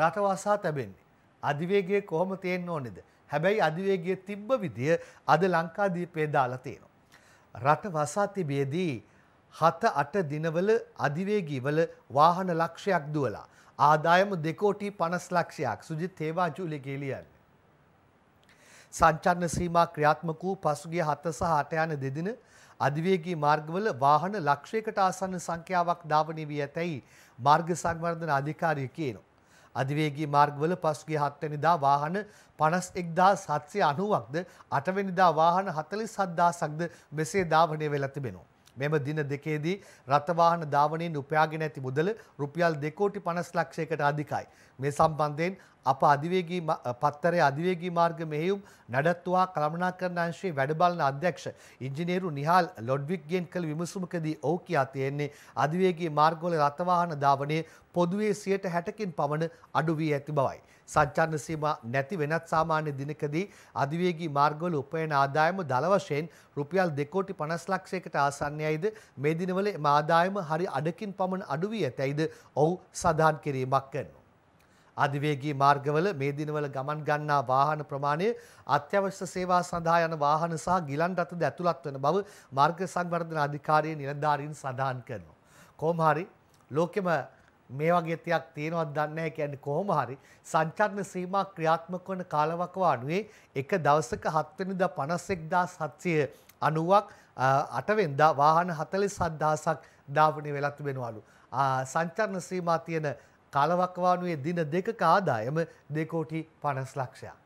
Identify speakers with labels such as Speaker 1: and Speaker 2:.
Speaker 1: රටවසා තැබෙන්නේ. අධිවේගේ කොහොම තියෙන් ඕනෙද. හැබැයි අධිවේගේ තිබ්බ විදිය අද ලංකාදීපේ දාලා තියෙනවා. රට වසා තිබේදී හත අට දිනවල අධිවේගීවල වාහන ලක්ෂයක් දුවලා. ආදායම දෙකෝටී පනස් ලක්ෂයක් සුජිත් තේවාජූලි ගේලියන්න. සංචන්න සීමා ක්‍රියාත්මක වූ පසුගිය හත සහ අට යන දෙදින අධිවේගී මාර්ගවල වාහන ලක්ෂයකට ආසන්න සංඛ්‍යාවක් ධාවනය වී ඇතැයි මාර්ග සංවර්ධන අධිකාරිය කියනවා. අධිවේගී මාර්ගවල පසුගිය 7 වෙනිදා වාහන 51790ක්ද 8 වෙනිදා වාහන 47000ක්ද මෙසේ ධාවනය වෙලා තිබෙනවා. මෙම දින දෙකේදී රථවාහන ධාවනයෙන් උපයාගෙන ඇති මුදල රුපියල් 2 කෝටි 50 ලක්ෂයකට අධිකයි. මේ සම්බන්ධයෙන් අප අධිවේගී පත්තරය අධිවේගී මාර්ග මෙහෙයුම් නඩත්තුවා කළමනාකරණ අංශයේ වැඩබලන අධ්‍යක්ෂ ඉංජිනේරු නිහාල් ලොඩ්වික්ගෙන් කළ විමසුමකදී ඔහු කියා තියෙන්නේ අධිවේගී මාර්ගවල රථවාහන ධාවනයේ පොදුවේ 60%කින් පමණ අඩු වී ඇති බවයි. සංචාරණ සීමා නැති වෙනත් සාමාන්‍ය දිනකදී අධිවේගී මාර්ගවල උපයන ආදායම දළ වශයෙන් රුපියල් 2 කෝටි 50 ලක්ෂයකට ආසන්නයයිද මේ දිනවල එම ආදායම හරි අඩකින් පමණ අඩු වී ඇතැයිද ඔහු සඳහන් කිරීමක් කරනවා. අධිවේගී මාර්ගවල මේ දිනවල ගමන් ගන්නා වාහන ප්‍රමාණය අත්‍යවශ්‍ය සේවා සඳහා යන වාහන සහ ගිලන් රථද ඇතුළත් වන බව මාර්ග සංවර්ධන අධිකාරියේ නිලධාරීන් සඳහන් කරනවා. කොහොම හරි ලෝකෙම මේ වගේ තියක් තියෙනවත් දන්නේ නැහැ කියන්නේ කොහොම හරි සංචාරන සීමා ක්‍රියාත්මක වන කාලවකවානුවේ එක දවසක 7 වෙනිදා 51790ක් 8 වෙනිදා වාහන 47000ක් ධාවනය වෙලා තිබෙනවලු. සංචාරන සීමා තියෙන කලවක්වානුවේ දින දෙකක ආදායම දෙකෝටි පනස් ලක්ෂයක්.